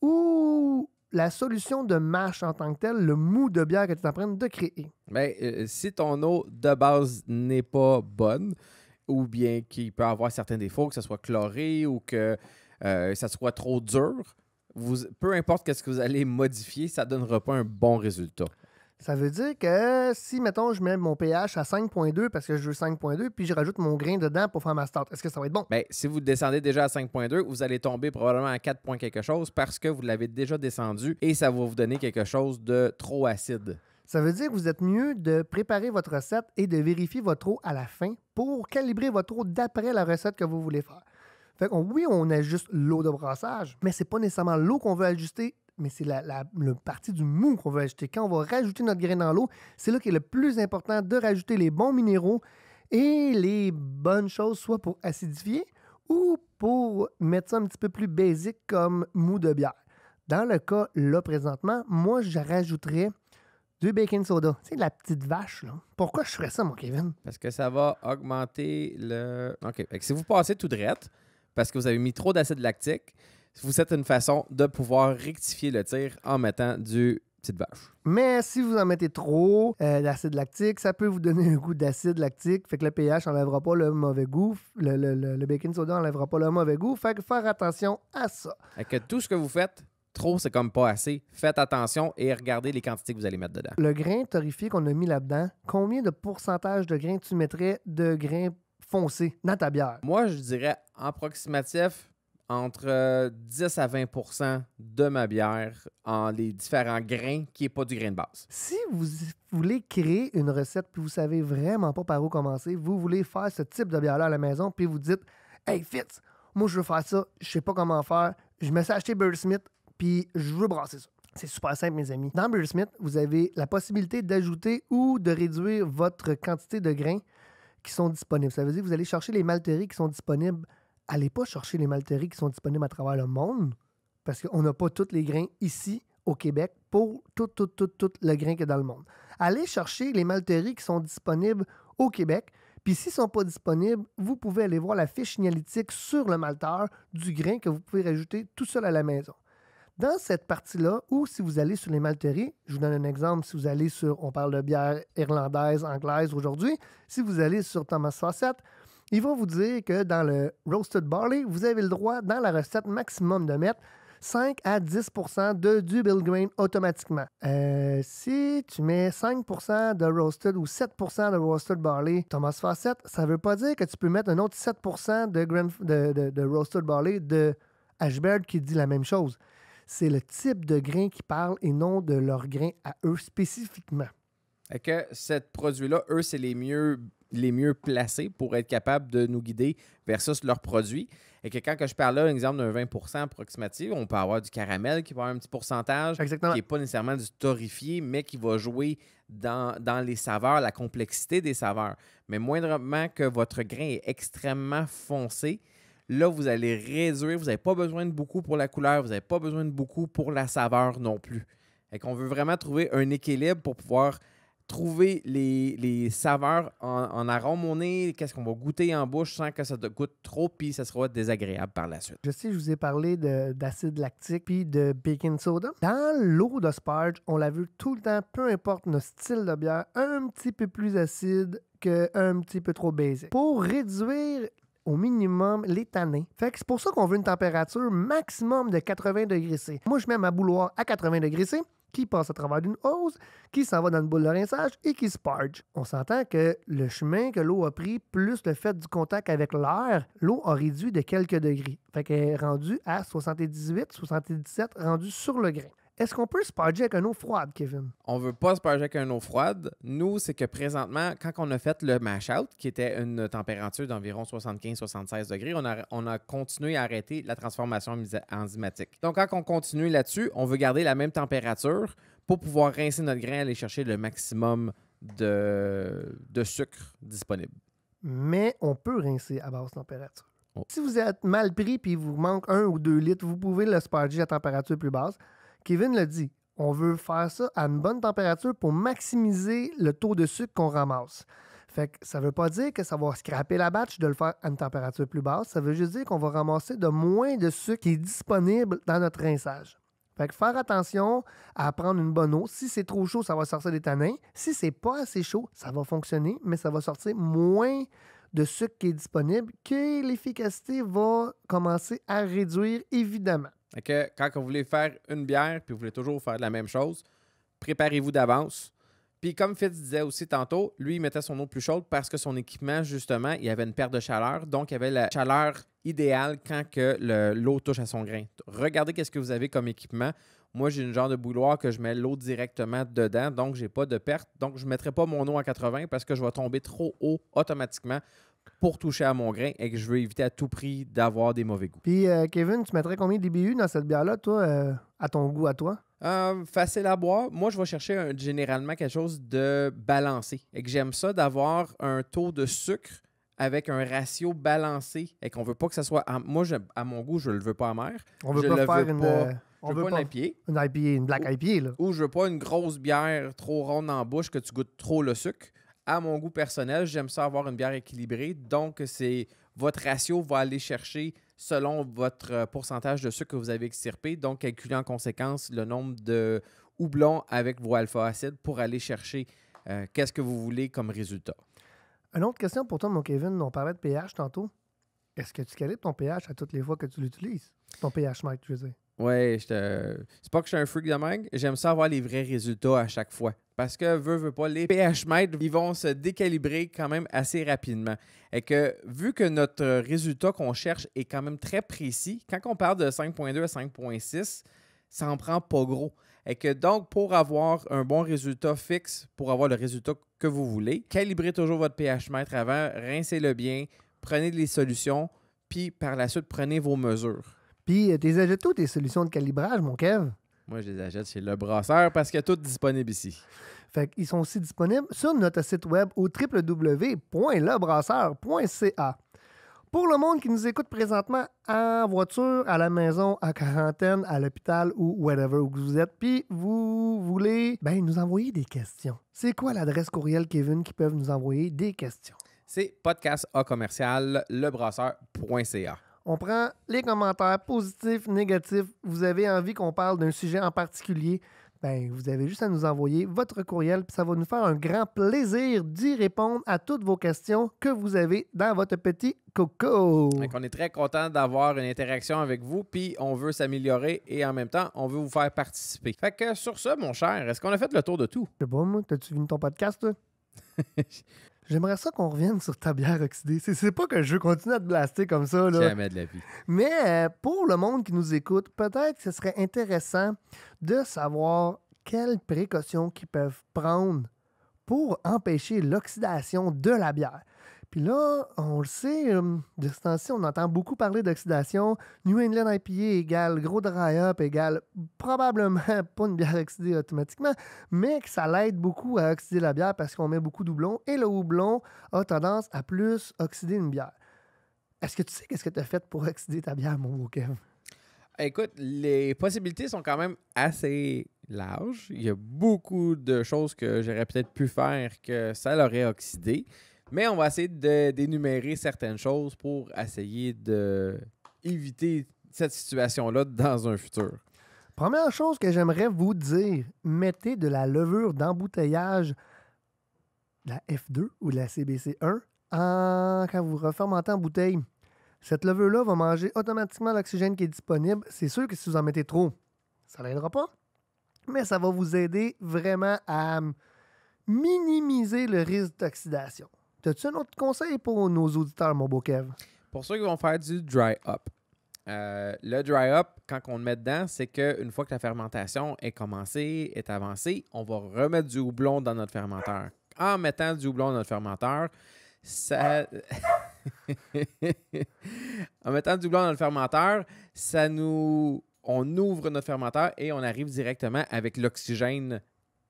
ou la solution de mâche en tant que telle, le mou de bière que tu es de créer? Bien, euh, si ton eau de base n'est pas bonne, ou bien qu'il peut avoir certains défauts, que ce soit chloré ou que euh, ça soit trop dur, peu importe qu'est-ce que vous allez modifier, ça ne donnera pas un bon résultat. Ça veut dire que si, mettons, je mets mon pH à 5.2 parce que je veux 5.2, puis je rajoute mon grain dedans pour faire ma start, est-ce que ça va être bon? Bien, si vous descendez déjà à 5.2, vous allez tomber probablement à 4 points quelque chose parce que vous l'avez déjà descendu et ça va vous donner quelque chose de trop acide. Ça veut dire que vous êtes mieux de préparer votre recette et de vérifier votre eau à la fin pour calibrer votre eau d'après la recette que vous voulez faire oui, on ajuste l'eau de brassage, mais c'est pas nécessairement l'eau qu'on veut ajuster, mais c'est la, partie du mou qu'on veut ajuster. Quand on va rajouter notre grain dans l'eau, c'est là qu'il est le plus important de rajouter les bons minéraux et les bonnes choses, soit pour acidifier ou pour mettre ça un petit peu plus basique comme mou de bière. Dans le cas là présentement, moi je rajouterais du baking soda. C'est de la petite vache, là. Pourquoi je ferais ça, mon Kevin? Parce que ça va augmenter le. OK. si vous passez tout droit, parce que vous avez mis trop d'acide lactique. Vous êtes une façon de pouvoir rectifier le tir en mettant du petite vache. Mais si vous en mettez trop euh, d'acide lactique, ça peut vous donner un goût d'acide lactique. Fait que le pH enlèvera pas le mauvais goût. Le, le, le, le baking soda n'enlèvera pas le mauvais goût. Fait que faire attention à ça. Fait que tout ce que vous faites, trop, c'est comme pas assez. Faites attention et regardez les quantités que vous allez mettre dedans. Le grain torréfié qu'on a mis là-dedans, combien de pourcentage de grains tu mettrais de grains foncé dans ta bière? Moi, je dirais en approximatif entre 10 euh, à 20 de ma bière en les différents grains qui n'est pas du grain de base. Si vous voulez créer une recette puis vous savez vraiment pas par où commencer, vous voulez faire ce type de bière-là à la maison puis vous dites Hey fit, moi je veux faire ça, je sais pas comment faire, je me suis acheté Bird Smith puis je veux brasser ça. C'est super simple, mes amis. Dans Burr Smith, vous avez la possibilité d'ajouter ou de réduire votre quantité de grains qui sont disponibles. Ça veut dire que vous allez chercher les maltéries qui sont disponibles. Allez pas chercher les maltéries qui sont disponibles à travers le monde, parce qu'on n'a pas tous les grains ici au Québec pour tout, tout, tout, tout le grain qui est dans le monde. Allez chercher les maltéries qui sont disponibles au Québec. Puis s'ils ne sont pas disponibles, vous pouvez aller voir la fiche signalétique sur le malteur du grain que vous pouvez rajouter tout seul à la maison. Dans cette partie-là, ou si vous allez sur les malteries, je vous donne un exemple, si vous allez sur, on parle de bière irlandaise, anglaise aujourd'hui, si vous allez sur Thomas Fawcett, ils vont vous dire que dans le roasted barley, vous avez le droit, dans la recette maximum, de mettre 5 à 10 de du Bill Grain automatiquement. Euh, si tu mets 5 de roasted ou 7 de roasted barley Thomas Fawcett, ça ne veut pas dire que tu peux mettre un autre 7 de, de, roasted barley de Ashbird qui dit la même chose c'est le type de grain qui parle et non de leur grain à eux spécifiquement. Et que ce produit-là, eux, c'est les mieux, les mieux placés pour être capables de nous guider versus leurs produits. Et que quand je parle là, un exemple d'un 20 approximatif, on peut avoir du caramel qui va avoir un petit pourcentage qui n'est pas nécessairement du torréfié, mais qui va jouer dans, dans, les saveurs, la complexité des saveurs. Mais moindrement que votre grain est extrêmement foncé, Là, vous allez réduire, vous n'avez pas besoin de beaucoup pour la couleur, vous n'avez pas besoin de beaucoup pour la saveur non plus. Et qu'on veut vraiment trouver un équilibre pour pouvoir trouver les, saveurs en, en, arôme au nez, qu'est-ce qu'on va goûter en bouche sans que ça goûte trop, puis ça sera désagréable par la suite. Je sais, je vous ai parlé d'acide lactique puis de baking soda. Dans l'eau de Sparge, on l'a vu tout le temps, peu importe notre style de bière, un petit peu plus acide que un petit peu trop basic. Pour réduire au minimum les Fait c'est pour ça qu'on veut une température maximum de 80 degrés C. Moi, je mets ma bouloir à 80 degrés C qui passe à travers d'une hose, qui s'en va dans une boule de rinçage et qui sparge. On s'entend que le chemin que l'eau a pris, plus le fait du contact avec l'air, l'eau a réduit de quelques degrés. Fait qu'elle est rendue à 78, 77, rendue sur le grain. Est-ce qu'on peut se avec un eau froide, Kevin? On veut pas se avec un eau froide. Nous, c'est que présentement, quand on a fait le mash-out, qui était une température d'environ 75-76 degrés, on a, continué à arrêter la transformation enzymatique. Donc, quand on continue là-dessus, on veut garder la même température pour pouvoir rincer notre grain et aller chercher le maximum de, sucre disponible. Mais on peut rincer à basse température. Oh. Si vous êtes mal pris puis vous manque un ou deux litres, vous pouvez le sparger à température plus basse. Kevin l'a dit, on veut faire ça à une bonne température pour maximiser le taux de sucre qu'on ramasse. Fait que ça veut pas dire que ça va scraper la batch de le faire à une température plus basse. Ça veut juste dire qu'on va ramasser de moins de sucre qui est disponible dans notre rinçage. Fait que faire attention à prendre une bonne eau. Si c'est trop chaud, ça va sortir des tanins. Si c'est pas assez chaud, ça va fonctionner, mais ça va sortir moins de sucre qui est disponible, que l'efficacité va commencer à réduire évidemment. Quand vous voulez faire une bière, puis vous voulez toujours faire la même chose, préparez-vous d'avance. Puis comme Fitz disait aussi tantôt, lui, il mettait son eau plus chaude parce que son équipement, justement, il avait une perte de chaleur. Donc, il avait la chaleur idéale quand que l'eau touche à son grain. Regardez qu'est-ce que vous avez comme équipement. Moi, j'ai une genre de bouloir que je mets l'eau directement dedans, donc je n'ai pas de perte. Donc, je ne mettrai pas mon eau à 80 parce que je vais tomber trop haut automatiquement pour toucher à mon grain et que je veux éviter à tout prix d'avoir des mauvais goûts. Puis, euh, Kevin, tu mettrais combien de dans cette bière-là, toi, euh, à ton goût, à toi? Euh, facile à boire. Moi, je vais chercher généralement quelque chose de balancé. Et que j'aime ça d'avoir un taux de sucre avec un ratio balancé. Et qu'on veut pas que ça soit. moi, à mon goût, je le veux pas amer. On veut pas faire une. Pas, on pas, une IPA. Une IPA, une black IPA, là. Ou je veux pas une grosse bière trop ronde en bouche que tu goûtes trop le sucre à mon goût personnel, j'aime ça avoir une bière équilibrée. Donc, c'est votre ratio va aller chercher selon votre euh, pourcentage de sucre que vous avez extirpé. Donc, calculez en conséquence le nombre de houblons avec vos alpha-acides pour aller chercher euh, qu'est-ce que vous voulez comme résultat. Une autre question pour toi, mon Kevin. On parlait de pH tantôt. Est-ce que tu calibres ton pH à toutes les fois que tu l'utilises? Ton pH Mike, je veux dire. Oui, c'est pas que je suis un freak de mangue j'aime ça avoir les vrais résultats à chaque fois parce que veut, veut pas, les pH mètres, ils vont se décalibrer quand même assez rapidement. Et que vu que notre résultat qu'on cherche est quand même très précis, quand on parle de 5.2 à 5.6, ça en prend pas gros. Et que donc, pour avoir un bon résultat fixe, pour avoir le résultat que vous voulez, calibrez toujours votre pH mètre avant, rincez-le bien, prenez les solutions, puis par la suite, prenez vos mesures. Puis, des ajoutes des tes solutions de calibrage, mon Kev? Moi, je les achète chez Le Brasseur parce qu'il y a tout disponible ici. Fait qu'ils sont aussi disponibles sur notre site web au www.lebrasseur.ca. Pour le monde qui nous écoute présentement en voiture, à la maison, en quarantaine, à l'hôpital ou whatever où vous êtes, puis vous voulez ben, nous envoyer des questions. C'est quoi l'adresse courriel, Kevin, qui peuvent nous envoyer des questions? C'est podcast à on prend les commentaires positifs, négatifs. Vous avez envie qu'on parle d'un sujet en particulier. Ben, vous avez juste à nous envoyer votre courriel, puis ça va nous faire un grand plaisir d'y répondre à toutes vos questions que vous avez dans votre petit coco. on est très content d'avoir une interaction avec vous, puis on veut s'améliorer et en même temps, on veut vous faire participer. Fait que sur ce, mon cher, est-ce qu'on a fait le tour de tout? C'est bon, t'as-tu fini ton podcast, J'aimerais ça qu'on revienne sur ta bière oxydée. C'est, pas que je veux continuer à te blaster comme ça. Là. Jamais de la vie. Mais euh, pour le monde qui nous écoute, peut-être que ce serait intéressant de savoir quelles précautions qu'ils peuvent prendre pour empêcher l'oxydation de la bière. Puis là, on le sait, hum, de ce temps on entend beaucoup parler d'oxydation. New England IPA égale gros dry up égale probablement pas une bière oxydée automatiquement, mais que ça l'aide beaucoup à oxyder la bière parce qu'on met beaucoup de et le houblon a tendance à plus oxyder une bière. Est-ce que tu sais qu'est-ce que tu as fait pour oxyder ta bière, mon beau Écoute, les possibilités sont quand même assez larges. Il y a beaucoup de choses que j'aurais peut-être pu faire que ça l'aurait oxydé. Mais on va essayer de d'énumérer certaines choses pour essayer d'éviter cette situation-là dans un futur. Première chose que j'aimerais vous dire, mettez de la levure d'embouteillage, la F2 ou de la CBC1, quand vous refermentez en bouteille. Cette levure-là va manger automatiquement l'oxygène qui est disponible. C'est sûr que si vous en mettez trop, ça ne l'aidera pas, mais ça va vous aider vraiment à minimiser le risque d'oxydation. T'as-tu un autre conseil pour nos auditeurs, mon beau Kev? Pour ceux qui vont faire du dry up. Euh, le dry up, quand on le met dedans, c'est qu'une fois que la fermentation est commencée, est avancée, on va remettre du houblon dans notre fermenteur. En mettant du houblon dans notre fermenteur, ça. en mettant du houblon dans le fermenteur, ça nous. On ouvre notre fermenteur et on arrive directement avec l'oxygène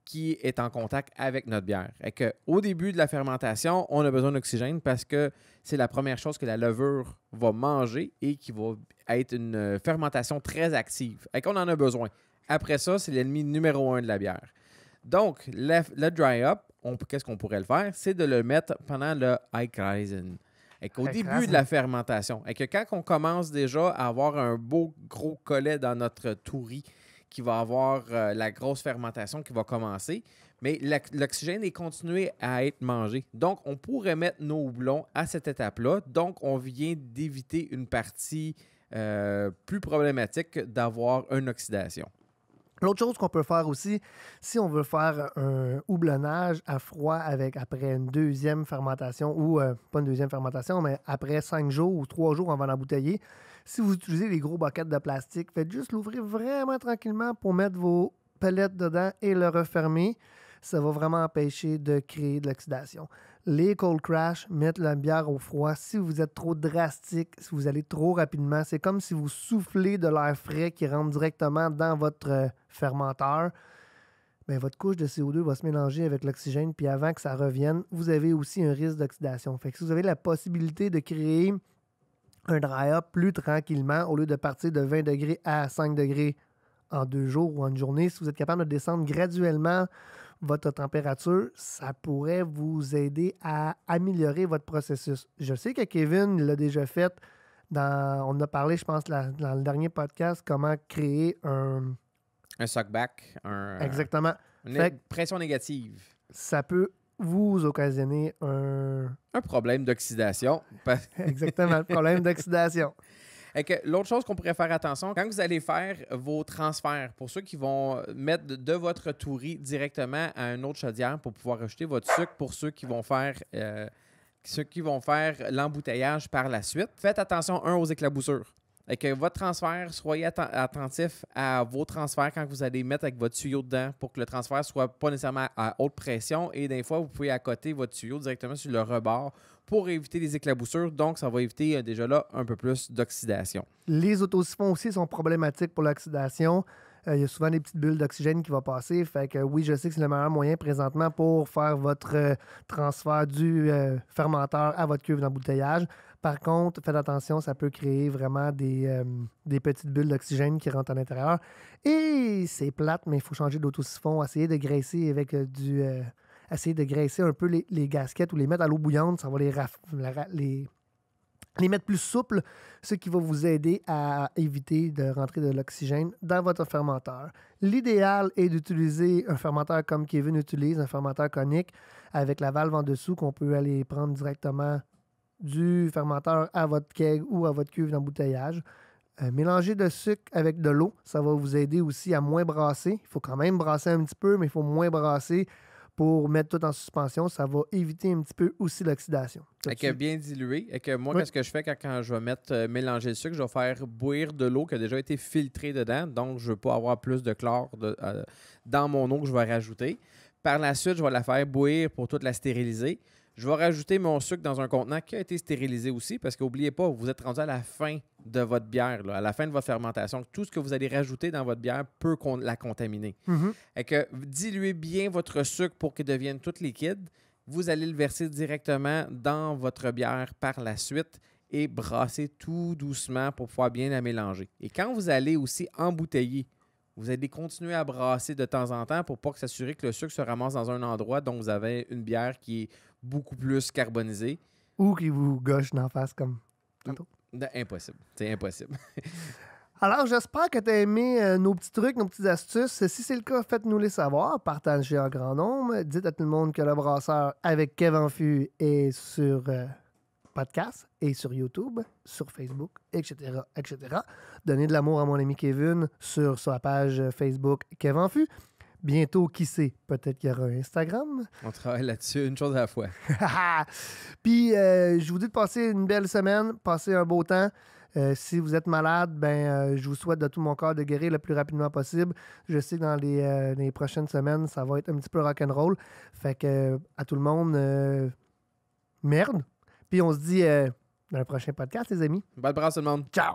qui est en contact avec notre bière. Et que, au début de la fermentation, on a besoin d'oxygène parce que c'est la première chose que la levure va manger et qui va être une euh, fermentation très active. Et qu'on en a besoin. Après ça, c'est l'ennemi numéro un de la bière. Donc, le, dry up, qu'est-ce qu'on pourrait le faire? C'est de le mettre pendant le high rising. Et qu'au début de la fermentation, et que quand on commence déjà à avoir un beau gros collet dans notre tourie, qui va avoir euh, la grosse fermentation qui va commencer, mais l'oxygène est continué à être mangé. Donc, on pourrait mettre nos houblons à cette étape-là. Donc, on vient d'éviter une partie euh, plus problématique d'avoir une oxydation. L'autre chose qu'on peut faire aussi, si on veut faire un houblonnage à froid avec après une deuxième fermentation, ou euh, pas une deuxième fermentation, mais après cinq jours ou trois jours avant d'embouteiller, si vous utilisez des gros boquettes de plastique, faites juste l'ouvrir vraiment tranquillement pour mettre vos palettes dedans et le refermer. Ça va vraiment empêcher de créer de l'oxydation. Les cold crash mettent la bière au froid. Si vous êtes trop drastique, si vous allez trop rapidement, c'est comme si vous soufflez de l'air frais qui rentre directement dans votre euh, fermenteur. Bien, votre couche de CO2 va se mélanger avec l'oxygène, puis avant que ça revienne, vous avez aussi un risque d'oxydation. Fait que si vous avez la possibilité de créer un dry-up plus tranquillement au lieu de partir de 20 degrés à 5 degrés en deux jours ou en une journée. Si vous êtes capable de descendre graduellement votre température, ça pourrait vous aider à améliorer votre processus. Je sais que Kevin l'a déjà fait. Dans, on a parlé, je pense, dans le dernier podcast, comment créer un... Un suckback. Un, Exactement. Une pression négative. Ça peut vous occasionner un... Un problème d'oxydation. Exactement, problème d'oxydation. L'autre chose qu'on pourrait faire attention, quand vous allez faire vos transferts, pour ceux qui vont mettre de votre tourie directement à une autre chaudière pour pouvoir acheter votre sucre, pour ceux qui vont faire... Euh, ceux qui vont faire l'embouteillage par la suite, faites attention, un, aux éclaboussures que votre transfert, soyez attentif à vos transferts quand vous allez mettre avec votre tuyau dedans pour que le transfert soit pas nécessairement à haute pression. Et des fois, vous pouvez accoter votre tuyau directement sur le rebord pour éviter les éclaboussures. Donc, ça va éviter euh, déjà là un peu plus d'oxydation. Les autosiphons aussi sont problématiques pour l'oxydation. Euh, il y a souvent des petites bulles d'oxygène qui vont passer. Fait que oui, je sais que c'est le meilleur moyen présentement pour faire votre euh, transfert du euh, fermenteur à votre cuve d'embouteillage. Par contre, faites attention, ça peut créer vraiment des, petites bulles d'oxygène qui rentrent à l'intérieur. Et c'est plate, mais il faut changer siphon essayer de graisser avec du. essayer de graisser un peu les, les, gasquettes ou les mettre à l'eau bouillante, ça va les, les, les mettre plus souples, ce qui va vous aider à éviter de rentrer de l'oxygène dans votre fermenteur. L'idéal est d'utiliser un fermenteur comme Kevin utilise, un fermenteur conique avec la valve en dessous qu'on peut aller prendre directement du fermenteur à votre keg ou à votre cuve d'embouteillage. Euh, mélanger de sucre avec de l'eau, ça va vous aider aussi à moins brasser. Il faut quand même brasser un petit peu, mais il faut moins brasser pour mettre tout en suspension, ça va éviter un petit peu aussi l'oxydation. Avec bien dilué. Et que moi, qu'est-ce que je fais quand, je vais mettre euh, mélanger le sucre, je vais faire bouillir de l'eau qui a déjà été filtrée dedans. Donc, je ne veux pas avoir plus de chlore euh, dans mon eau que je vais rajouter. Par la suite, je vais la faire bouillir pour toute la stériliser. Je vais rajouter mon sucre dans un contenant qui a été stérilisé aussi, parce qu'oubliez pas, vous êtes rendu à la fin de votre bière, à la fin de votre fermentation. Tout ce que vous allez rajouter dans votre bière peut la contaminer. Et mhm. que diluez bien votre sucre pour qu'il devienne tout liquide. Vous allez le verser directement dans votre bière par la suite et brasser tout doucement pour pouvoir bien la mélanger. Et quand vous allez aussi embouteiller, vous allez continuer à brasser de temps en temps pour pas s'assurer que le sucre se ramasse dans un endroit dont vous avez une bière qui est beaucoup plus carbonisé. Ou qui vous gauche d'en face comme tantôt. Ah, ben, impossible. C'est impossible. Alors, j'espère que tu as aimé euh, nos petits trucs, nos petites astuces. Si c'est le cas, faites-nous les savoir. Partagez en grand nombre. Dites à tout le monde que le brasseur avec Kevin Fu est sur euh, podcast et sur YouTube, sur Facebook, etc., etc. Donnez de l'amour à mon ami Kevin sur sa page euh, Facebook Kevin Fu. Bientôt, qui sait, peut-être qu'il y aura un Instagram. On travaille là-dessus, une chose à la fois. Puis, euh, je vous dis de passer une belle semaine, passer un beau temps. Euh, si vous êtes malade, ben, euh, je vous souhaite de tout mon corps de guérir le plus rapidement possible. Je sais que dans les, prochaines semaines, ça va être un petit peu rock'n'roll. Fait que, à tout le monde, merde. Puis, on se dit dans le prochain podcast, les amis. Bonne brasse, tout le monde. Ciao!